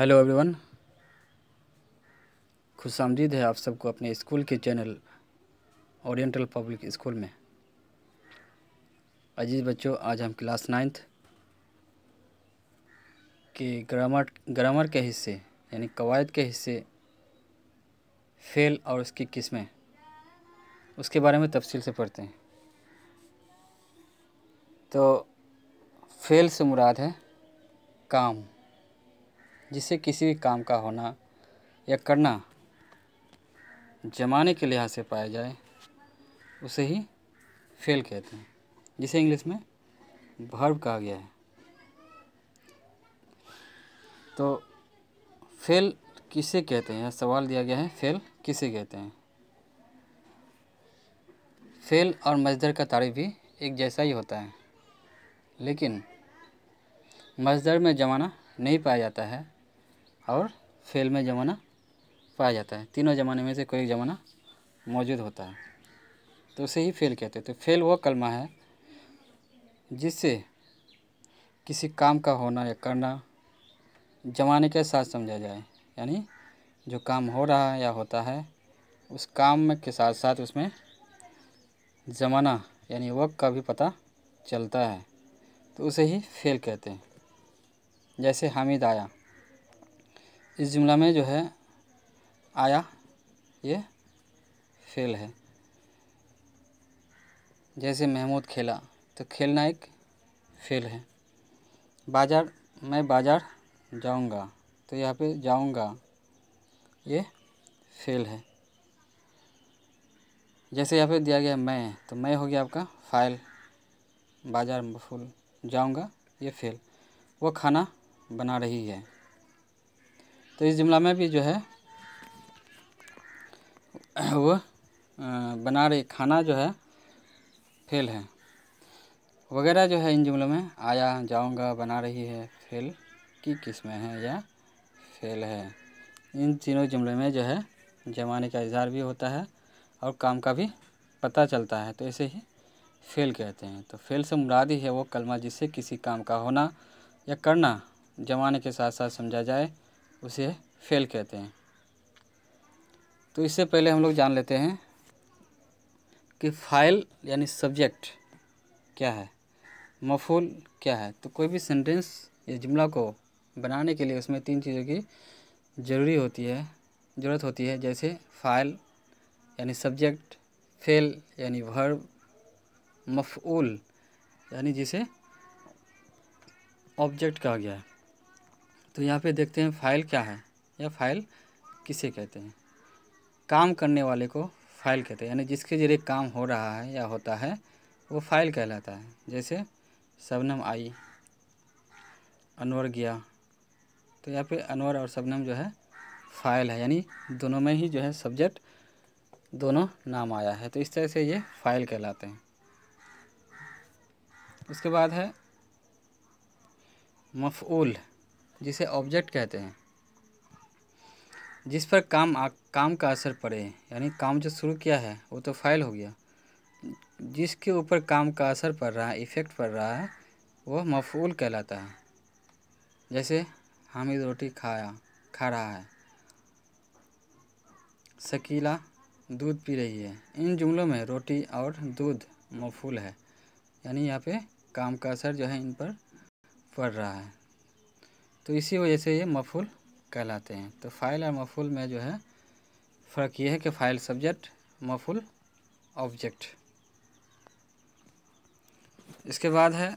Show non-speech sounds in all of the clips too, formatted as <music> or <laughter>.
hello everyone खुश आमदीद है आप सबको अपने स्कूल के चैनल ओरिएंटल पब्लिक स्कूल में अजीज बच्चों आज हम क्लास नाइन्थ के ग्रामर ग्रामर के हिस्से यानी कवायद के हिस्से फेल और उसकी किस्में उसके बारे में तफसील से पढ़ते हैं तो फेल से मुराद है काम जिसे किसी भी काम का होना या करना जमाने के लिहाज से पाया जाए उसे ही फेल कहते हैं जिसे इंग्लिश में भर्व कहा गया है तो फेल किसे कहते हैं सवाल दिया गया है फेल किसे कहते हैं फेल और मजदर का तारीफ भी एक जैसा ही होता है लेकिन मजदर में जमाना नहीं पाया जाता है और फेल में जमाना पाया जाता है तीनों जमाने में से कोई जमाना मौजूद होता है तो उसे ही फेल कहते हैं तो फेल वो कलमा है जिससे किसी काम का होना या करना जमाने के साथ समझा जाए यानी जो काम हो रहा है या होता है उस काम के साथ साथ उसमें ज़माना यानी वक्त का भी पता चलता है तो उसे ही फेल कहते हैं जैसे हामिद आया इस जुमला में जो है आया ये फेल है जैसे महमूद खेला तो खेलना एक फेल है बाजार मैं बाजार जाऊंगा तो यहाँ पे जाऊंगा ये फेल है जैसे यहाँ पे दिया गया मैं तो मैं हो गया आपका फाइल बाजार मफूल जाऊंगा ये फेल वो खाना बना रही है तो इस जुमला में भी जो है वो बना रही खाना जो है फेल है वगैरह जो है इन जुमलों में आया जाऊंगा बना रही है फेल की किस्में हैं या फेल है इन तीनों जुमलों में जो है जमाने का इजहार भी होता है और काम का भी पता चलता है तो ऐसे ही फेल कहते हैं तो फेल से मुराद ही है वो कलमा जिससे किसी काम का होना या करना जमाने के साथ साथ समझा जाए उसे फेल कहते हैं तो इससे पहले हम लोग जान लेते हैं कि फाइल यानी सब्जेक्ट क्या है मफूल क्या है तो कोई भी सेंटेंस या जुमला को बनाने के लिए उसमें तीन चीज़ों की ज़रूरी होती है ज़रूरत होती है जैसे फाइल यानी सब्जेक्ट फेल यानी वर्ब मफूल यानी जिसे ऑब्जेक्ट कहा गया है तो यहाँ पे देखते हैं फाइल क्या है या फाइल किसे कहते हैं काम करने वाले को फाइल कहते हैं यानी जिसके जरिए काम हो रहा है या होता है वो फाइल कहलाता है जैसे शबनम आई अनवर गया तो यहाँ पे अनवर और शबनम जो है फाइल है यानी दोनों में ही जो है सब्जेक्ट दोनों नाम आया है तो इस तरह से ये फाइल कहलाते हैं उसके बाद है मफूल जिसे ऑब्जेक्ट कहते हैं जिस पर काम आ, काम का असर पड़े यानी काम जो शुरू किया है वो तो फाइल हो गया जिसके ऊपर काम का असर पड़ रहा है इफ़ेक्ट पड़ रहा है वह मफूल कहलाता है जैसे हामिद रोटी खाया खा रहा है शकीला दूध पी रही है इन जुमलों में रोटी और दूध मफूल है यानी यहाँ पे काम का असर जो है इन पर पड़ रहा है तो इसी वजह से ये मफूल कहलाते हैं तो फ़ाइल और मफूल में जो है फ़र्क ये है कि फ़ाइल सब्जेक्ट मफूल ऑब्जेक्ट इसके बाद है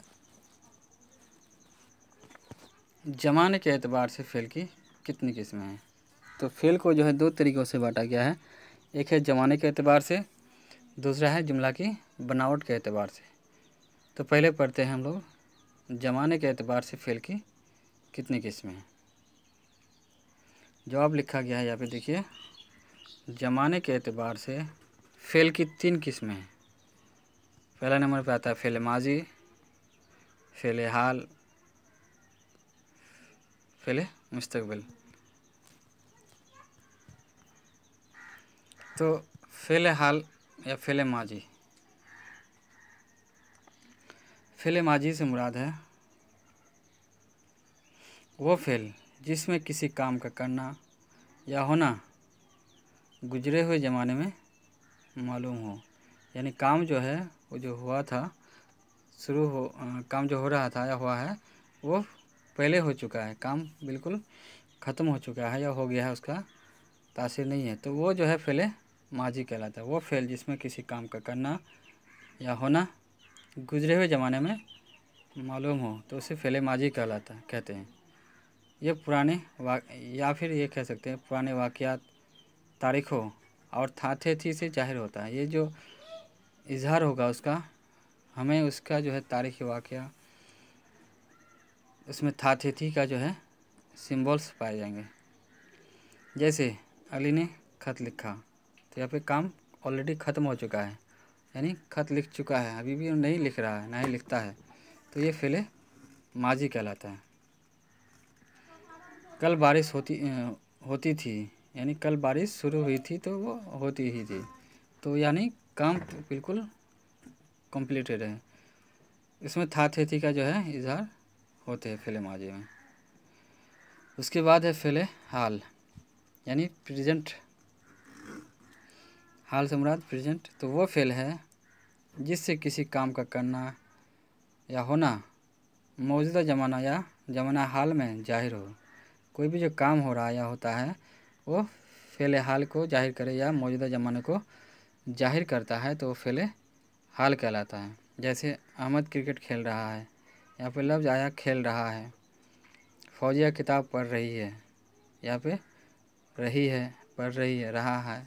जमाने के एतबार से फेल की कितनी किस्में हैं तो फेल को जो है दो तरीक़ों से बांटा गया है एक है जमाने के एतबार से दूसरा है जुमला की बनावट के एतबार से तो पहले पढ़ते हैं हम लोग जमाने के एतबार से फेल की कितनी किस्में हैं जवाब लिखा गया है यहाँ पे देखिए जमाने के अतबार से फेल की तीन किस्में हैं पहला नंबर पे आता है फेल माजी फेल हाल फेल मुस्तबिल तो फेल हाल या फेल माजी फेल माजी से मुराद है वो फेल जिसमें किसी काम का करना या होना गुजरे हुए ज़माने में मालूम हो यानी काम जो है वो जो हुआ था शुरू हो आ, काम जो हो रहा था या हुआ है वो पहले हो चुका है काम बिल्कुल ख़त्म हो चुका है या हो गया है उसका तासीर नहीं है तो वो जो है फेले माजी कहलाता है वो फेल जिसमें किसी काम का करना या होना गुजरे हुए ज़माने में मालूम हो तो उसे फेले माजी कहलाता कहते हैं ये पुराने या फिर ये कह सकते हैं पुराने वाक़ात तारीखों और थी से जाहिर होता है ये जो इजहार होगा उसका हमें उसका जो है तारीख वाक़ उसमें थी का जो है सिंबल्स पाए जाएंगे जैसे अली ने खत लिखा तो यहाँ पे काम ऑलरेडी ख़त्म हो चुका है यानी खत लिख चुका है अभी भी नहीं लिख रहा है ना ही लिखता है तो ये फिले माजी कहलाता है कल बारिश होती होती थी यानी कल बारिश शुरू हुई थी तो वो होती ही थी तो यानी काम बिल्कुल कम्प्लीटेड है इसमें था थे थी का जो है इजहार होते हैं फिले माजे में उसके बाद है फिले हाल यानी प्रेजेंट हाल से मुराद प्रेजेंट तो वो फेल है जिससे किसी काम का करना या होना मौजूदा ज़माना या ज़माना हाल में जाहिर हो कोई भी जो काम हो रहा या होता है वो फेल हाल को जाहिर करे या मौजूदा ज़माने को जाहिर करता है तो फेल हाल कहलाता है जैसे अहमद क्रिकेट खेल रहा है या फिर लफ्ज़ आया खेल रहा है फौजिया किताब पढ़ रही है या फिर रही है पढ़ रही है रहा है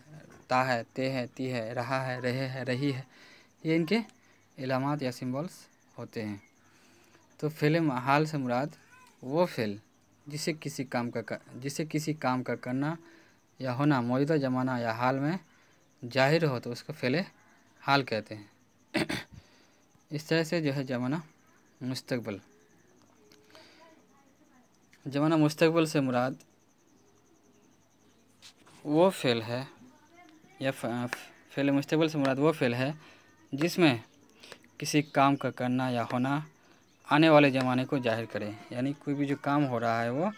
ता है ते है ती है रहा है रहे है रही है ये इनके इलामत या सिम्बल्स होते हैं तो फिल्म हाल से मुराद वो फिल जिसे किसी काम का कर, जिसे किसी काम का करना या होना मौजूदा ज़माना या हाल में जाहिर हो तो उसको फैले हाल कहते हैं <clears throat> इस तरह से जो है ज़माना मुस्तबल ज़माना मुस्तबल से मुराद वो फेल है या फेल मुस्तकबल से मुराद वो फेल है जिसमें किसी काम का करना या होना आने वाले ज़माने को जाहिर करें यानी कोई भी जो काम हो रहा है वो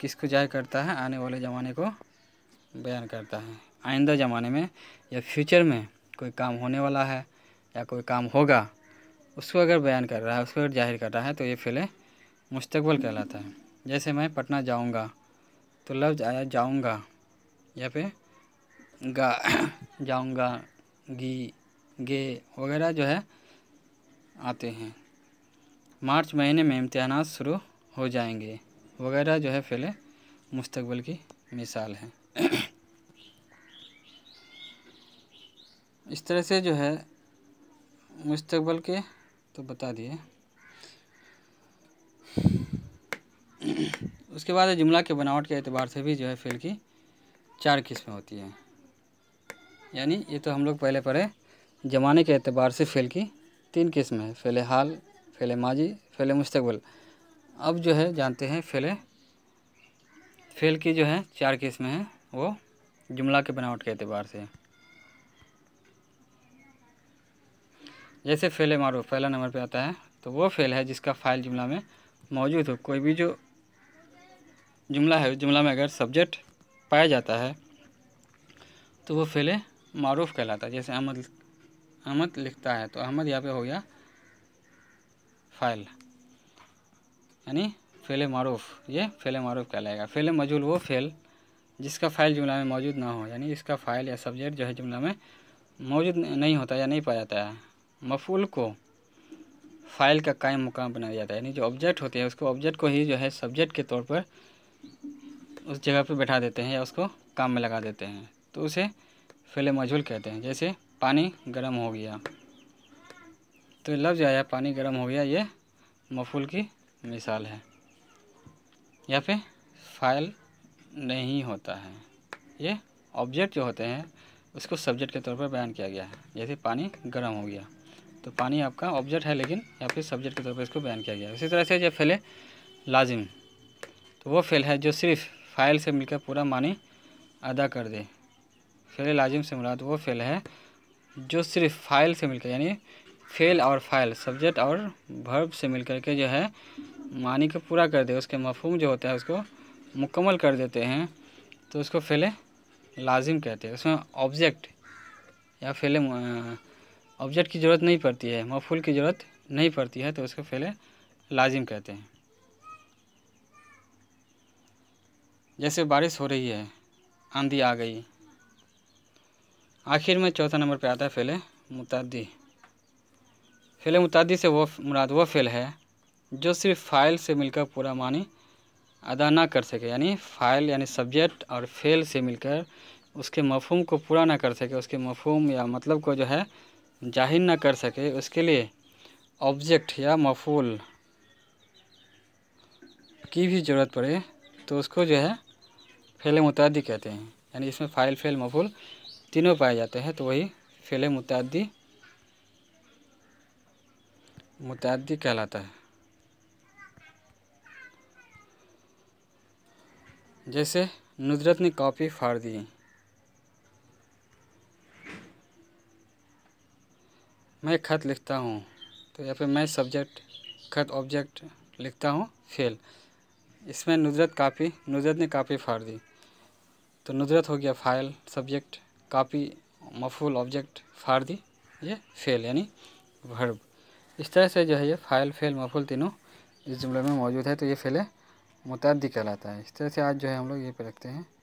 किसको जाहिर करता है आने वाले ज़माने को बयान करता है आइंदा ज़माने में या फ्यूचर में कोई काम होने वाला है या कोई काम होगा उसको अगर बयान कर रहा है उसको अगर जाहिर कर रहा है तो ये फिले मुस्तकबल कहलाता है जैसे मैं पटना जाऊँगा तो लफ्ज़ आया जाऊँगा या फिर गा जाऊँगा गी गे वगैरह जो है आते हैं मार्च महीने में इम्तहान शुरू हो जाएंगे वगैरह जो है फैले मुस्तबल की मिसाल है इस तरह से जो है मुस्तबल के तो बता दिए उसके बाद जुमला के बनावट के अतबार से भी जो है फिल की चार किस्में होती हैं यानी ये तो हम लोग पहले पढ़े ज़माने के अतबार से फिल की तीन किस्में है फिलहाल हाल फेले माजी फेले मुस्तबल अब जो है जानते हैं फेले फ़ेल की जो है चार किस्में हैं वो जुमला के बनावट के अतबार से जैसे फ़ेल मारो पहला नंबर पे आता है तो वो फ़ेल है जिसका फ़ाइल जुमला में मौजूद हो कोई भी जो जुमला है जुमला में अगर सब्जेक्ट पाया जाता है तो वो फेले मारूफ कहलाता है जैसे अहमद अहमद लिखता है तो अहमद यहाँ पे हो गया फ़ाइल यानी फेले मरूफ ये फेले मरूफ कहलाएगा फेले मजूल वो फेल जिसका फ़ाइल जुमला में मौजूद ना हो यानी इसका फ़ाइल या सब्जेक्ट जो है जुमला में मौजूद नहीं होता या नहीं पाया जाता है मफूल को फ़ाइल का कायम मुकाम बनाया जाता है यानी जो ऑब्जेक्ट होते हैं उसको ऑब्जेक्ट को ही जो है सब्जेक्ट के तौर पर उस जगह पर बैठा देते हैं या उसको काम में लगा देते हैं तो उसे फेले मजूल कहते हैं जैसे पानी गर्म हो गया तो लग जाया पानी गर्म हो गया ये मफूल की मिसाल है या फिर फाइल नहीं होता है ये ऑब्जेक्ट जो होते हैं उसको सब्जेक्ट के तौर पर बयान किया गया है जैसे पानी गर्म हो गया तो पानी आपका ऑब्जेक्ट है लेकिन या फिर सब्जेक्ट के तौर पर इसको बयान किया गया उसी इसी तरह से जब फैले लाजिम तो वो फेल है जो सिर्फ फाइल से मिलकर पूरा मानी अदा कर दे फेल लाजिम से मुराद वो फेल है जो सिर्फ फाइल से मिलकर यानी फेल और फाइल सब्जेक्ट और भर्ब से मिल करके जो है मानी को पूरा कर दे उसके मफहम जो होता है उसको मुकम्मल कर देते हैं तो उसको फेले लाजिम कहते हैं उसमें ऑब्जेक्ट या फेले ऑब्जेक्ट की ज़रूरत नहीं पड़ती है मफूल की ज़रूरत नहीं पड़ती है तो उसको फेले लाजिम कहते हैं जैसे बारिश हो रही है आंधी आ गई आखिर में चौथा नंबर पे आता है फेले मुतदी फेल मुतादी से वो मुराद वो फेल है जो सिर्फ फाइल से मिलकर पूरा मानी अदा ना कर सके यानी फाइल यानी सब्जेक्ट और फेल से मिलकर उसके मफहम को पूरा ना कर सके उसके मफहम या मतलब को जो है जाहिर ना कर सके उसके लिए ऑब्जेक्ट या मफूल की भी ज़रूरत पड़े तो उसको जो है फेल मुतादी कहते हैं यानी इसमें फ़ाइल फेल मफूल तीनों पाए जाते हैं तो वही फेल मुतादी मुतदी कहलाता है जैसे नुदरत ने कॉपी फाड़ दी मैं खत लिखता हूँ तो या फिर मैं सब्जेक्ट खत ऑब्जेक्ट लिखता हूँ फेल इसमें नुदरत कापी नुदरत ने कापी फाड़ दी तो नुदरत हो गया फाइल सब्जेक्ट कापी मफूल ऑब्जेक्ट फाड़ दी ये फेल यानी वर्ब इस तरह से जो है ये फ़ाइल फेल मफूल तीनों इस जुमले में मौजूद है तो ये फेले मुतदी कहलाता है इस तरह से आज जो है हम लोग ये पे रखते हैं